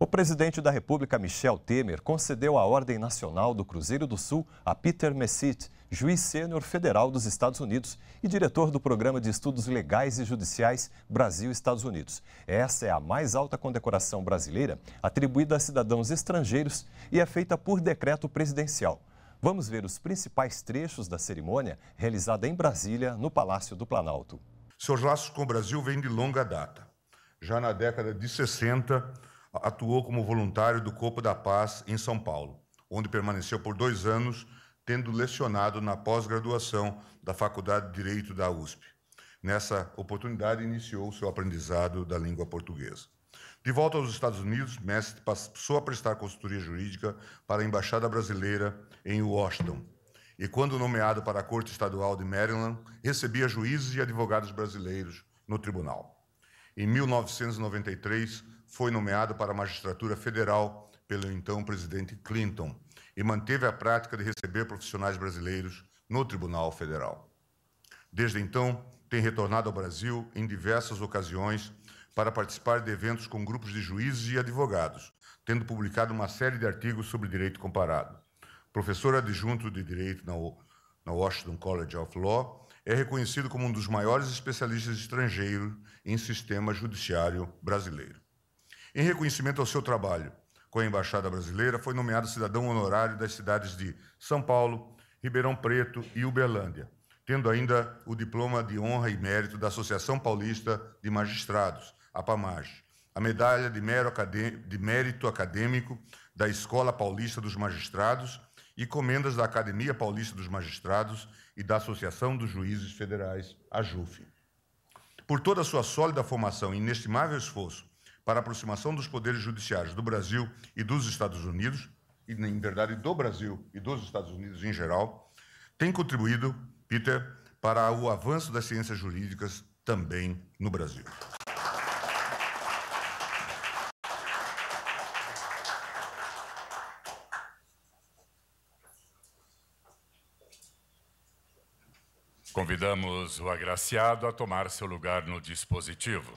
O presidente da República, Michel Temer, concedeu a Ordem Nacional do Cruzeiro do Sul a Peter Messit, juiz sênior federal dos Estados Unidos e diretor do Programa de Estudos Legais e Judiciais Brasil-Estados Unidos. Essa é a mais alta condecoração brasileira atribuída a cidadãos estrangeiros e é feita por decreto presidencial. Vamos ver os principais trechos da cerimônia realizada em Brasília, no Palácio do Planalto. Seus laços com o Brasil vêm de longa data. Já na década de 60, atuou como voluntário do Corpo da Paz em São Paulo, onde permaneceu por dois anos, tendo lecionado na pós-graduação da Faculdade de Direito da USP. Nessa oportunidade, iniciou seu aprendizado da língua portuguesa. De volta aos Estados Unidos, Mestre passou a prestar consultoria jurídica para a Embaixada Brasileira em Washington. E quando nomeado para a Corte Estadual de Maryland, recebia juízes e advogados brasileiros no tribunal. Em 1993, foi nomeado para a magistratura federal pelo então presidente Clinton e manteve a prática de receber profissionais brasileiros no Tribunal Federal. Desde então, tem retornado ao Brasil em diversas ocasiões para participar de eventos com grupos de juízes e advogados, tendo publicado uma série de artigos sobre direito comparado. Professor adjunto de direito na, Washington College of Law, é reconhecido como um dos maiores especialistas estrangeiros em sistema judiciário brasileiro. Em reconhecimento ao seu trabalho com a Embaixada Brasileira, foi nomeado cidadão honorário das cidades de São Paulo, Ribeirão Preto e Uberlândia, tendo ainda o diploma de honra e mérito da Associação Paulista de Magistrados, a PAMAG, a medalha de, de mérito acadêmico da Escola Paulista dos Magistrados e comendas da Academia Paulista dos Magistrados e da Associação dos Juízes Federais, a JUF. Por toda a sua sólida formação e inestimável esforço para a aproximação dos poderes judiciários do Brasil e dos Estados Unidos, e, em verdade, do Brasil e dos Estados Unidos em geral, tem contribuído, Peter, para o avanço das ciências jurídicas também no Brasil. Convidamos o agraciado a tomar seu lugar no dispositivo.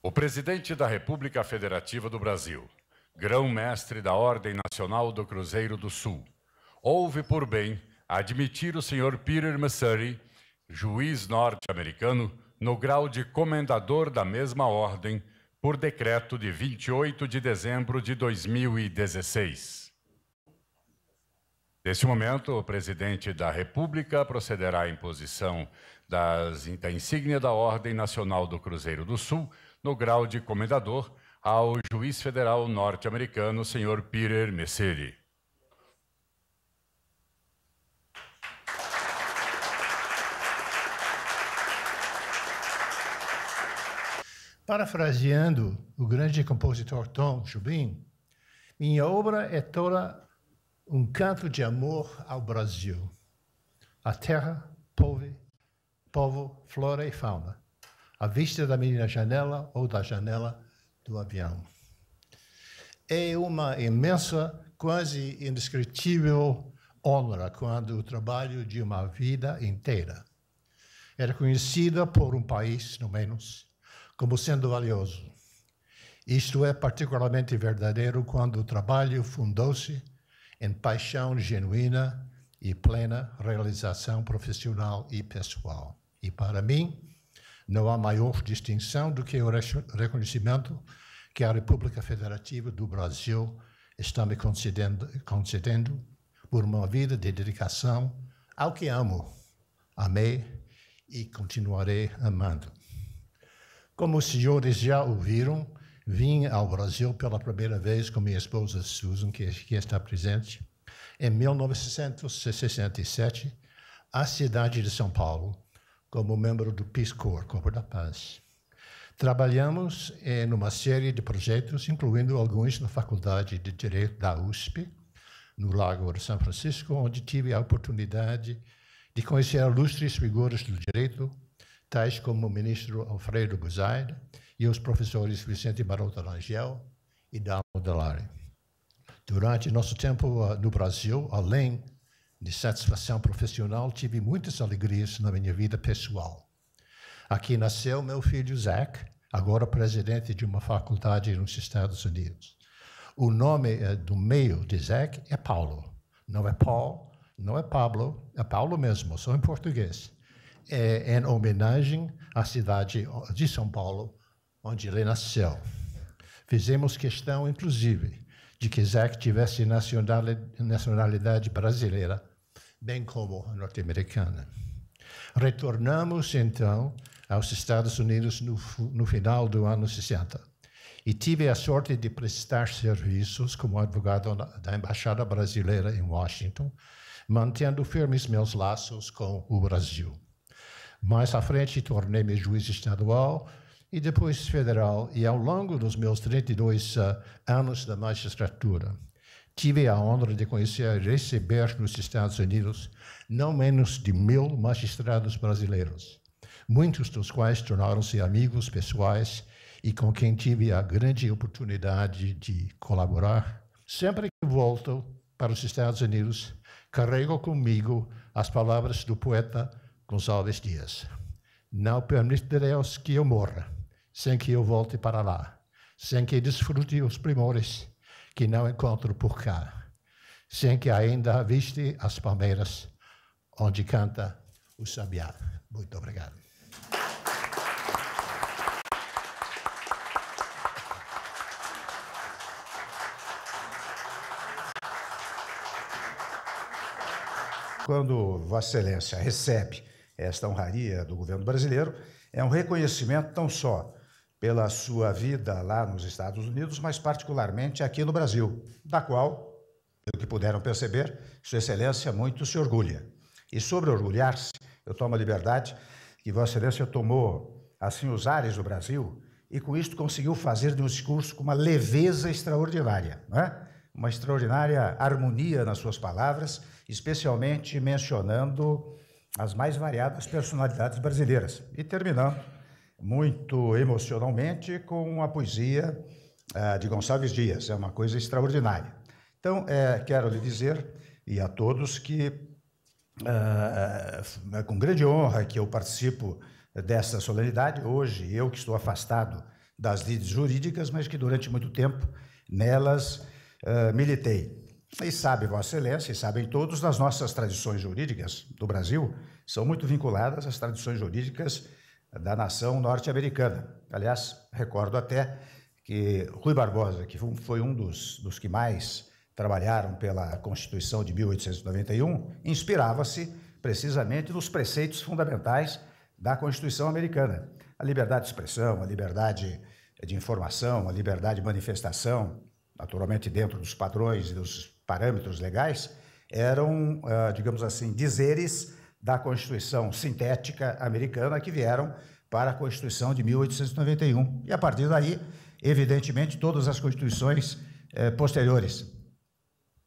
O presidente da República Federativa do Brasil, grão-mestre da Ordem Nacional do Cruzeiro do Sul, houve por bem admitir o senhor Peter Messuri, juiz norte-americano, no grau de comendador da mesma ordem por decreto de 28 de dezembro de 2016. Neste momento, o presidente da República procederá à imposição das, da insígnia da Ordem Nacional do Cruzeiro do Sul, no grau de comendador, ao juiz federal norte-americano, senhor Peter Messeri. Parafraseando o grande compositor Tom Jobim, minha obra é toda um canto de amor ao Brasil, à terra, povo, povo, flora e fauna, à vista da minha janela ou da janela do avião. É uma imensa, quase indescritível honra quando o trabalho de uma vida inteira era conhecida por um país, no menos, como sendo valioso. Isto é particularmente verdadeiro quando o trabalho fundou-se em paixão genuína e plena realização profissional e pessoal. E para mim, não há maior distinção do que o reconhecimento que a República Federativa do Brasil está me concedendo, concedendo por uma vida de dedicação ao que amo, amei e continuarei amando. Como os senhores já ouviram, vim ao Brasil pela primeira vez com minha esposa Susan, que está presente, em 1967, à cidade de São Paulo, como membro do Peace Corps, Corpo da Paz. Trabalhamos em eh, uma série de projetos, incluindo alguns na Faculdade de Direito da USP, no Lago de São Francisco, onde tive a oportunidade de conhecer ilustres figuras do direito tais como o ministro Alfredo Guzaide e os professores Vicente Barota Langel e Dalmo Delari. Durante nosso tempo ah, no Brasil, além de satisfação profissional, tive muitas alegrias na minha vida pessoal. Aqui nasceu meu filho Zach, agora presidente de uma faculdade nos Estados Unidos. O nome eh, do meio de Zach é Paulo. Não é Paul, não é Pablo, é Paulo mesmo, só em português é em homenagem à cidade de São Paulo, onde ele nasceu. Fizemos questão, inclusive, de que Zack tivesse nacionalidade brasileira, bem como norte-americana. Retornamos, então, aos Estados Unidos no, no final do ano 60 e tive a sorte de prestar serviços como advogado da Embaixada Brasileira em Washington, mantendo firmes meus laços com o Brasil. Mais à frente, tornei-me juiz estadual e depois federal, e ao longo dos meus 32 eh, anos da magistratura, tive a honra de conhecer e receber nos Estados Unidos não menos de mil magistrados brasileiros, muitos dos quais tornaram-se amigos pessoais e com quem tive a grande oportunidade de colaborar. Sempre que volto para os Estados Unidos, carrego comigo as palavras do poeta Gonçalves Dias. Não Deus é que eu morra sem que eu volte para lá, sem que desfrute os primores que não encontro por cá, sem que ainda viste as palmeiras onde canta o sabiá. Muito obrigado. Quando Vossa Excelência recebe esta honraria do governo brasileiro é um reconhecimento não só pela sua vida lá nos Estados Unidos, mas particularmente aqui no Brasil, da qual, pelo que puderam perceber, Sua Excelência muito se orgulha. E sobre orgulhar-se, eu tomo a liberdade que Vossa Excelência tomou assim os ares do Brasil e com isto conseguiu fazer de um discurso com uma leveza extraordinária, não é? uma extraordinária harmonia nas suas palavras, especialmente mencionando as mais variadas personalidades brasileiras. E terminando, muito emocionalmente, com a poesia uh, de Gonçalves Dias. É uma coisa extraordinária. Então, é, quero lhe dizer e a todos que eh, é com grande honra que eu participo desta solenidade hoje, eu que estou afastado das lides jurídicas, mas que durante muito tempo nelas uh, militei. E sabe, Vossa Excelência, e sabem todos, as nossas tradições jurídicas do Brasil, são muito vinculadas às tradições jurídicas da nação norte-americana. Aliás, recordo até que Rui Barbosa, que foi um dos, dos que mais trabalharam pela Constituição de 1891, inspirava-se precisamente nos preceitos fundamentais da Constituição americana. A liberdade de expressão, a liberdade de informação, a liberdade de manifestação, naturalmente dentro dos padrões e dos parâmetros legais, eram, ah, digamos assim, dizeres da Constituição sintética americana que vieram para a Constituição de 1891. E a partir daí, evidentemente, todas as constituições eh, posteriores.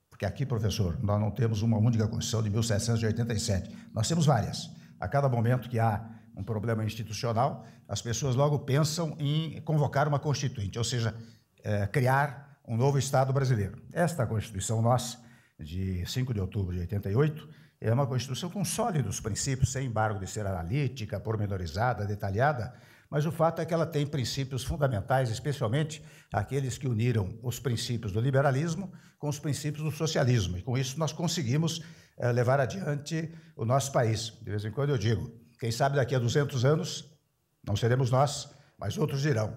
Porque aqui, professor, nós não temos uma única Constituição de 1787, nós temos várias. A cada momento que há um problema institucional, as pessoas logo pensam em convocar uma Constituinte, ou seja, eh, criar um novo Estado brasileiro. Esta Constituição nossa, de 5 de outubro de 88, é uma Constituição com sólidos princípios, sem embargo de ser analítica, pormenorizada, detalhada, mas o fato é que ela tem princípios fundamentais, especialmente aqueles que uniram os princípios do liberalismo com os princípios do socialismo. E com isso nós conseguimos eh, levar adiante o nosso país. De vez em quando eu digo, quem sabe daqui a 200 anos não seremos nós, mas outros irão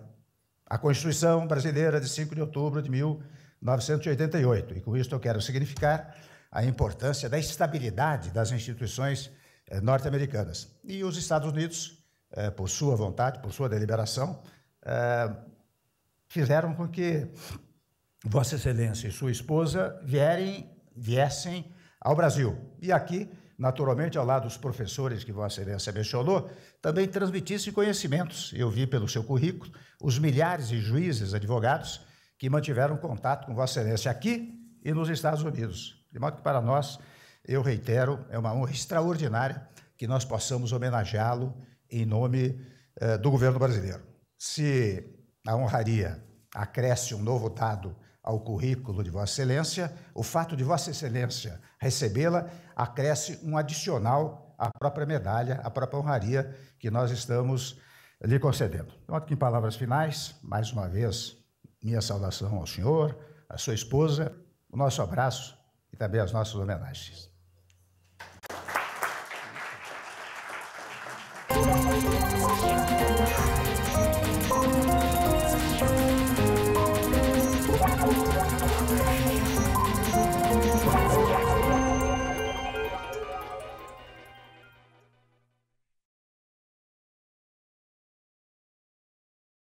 a Constituição Brasileira de 5 de outubro de 1988. E com isso eu quero significar a importância da estabilidade das instituições eh, norte-americanas. E os Estados Unidos, eh, por sua vontade, por sua deliberação, eh, fizeram com que Vossa Excelência e sua esposa vierem, viessem ao Brasil. E aqui naturalmente, ao lado dos professores que Vossa Excelência mencionou, também transmitisse conhecimentos. Eu vi pelo seu currículo os milhares de juízes, advogados que mantiveram contato com Vossa Excelência aqui e nos Estados Unidos. De modo que, para nós, eu reitero, é uma honra extraordinária que nós possamos homenageá-lo em nome eh, do governo brasileiro. Se a honraria acresce um novo dado ao currículo de Vossa Excelência, o fato de Vossa Excelência recebê-la acresce um adicional à própria medalha, à própria honraria que nós estamos lhe concedendo. Então, aqui em palavras finais, mais uma vez, minha saudação ao senhor, à sua esposa, o nosso abraço e também as nossas homenagens.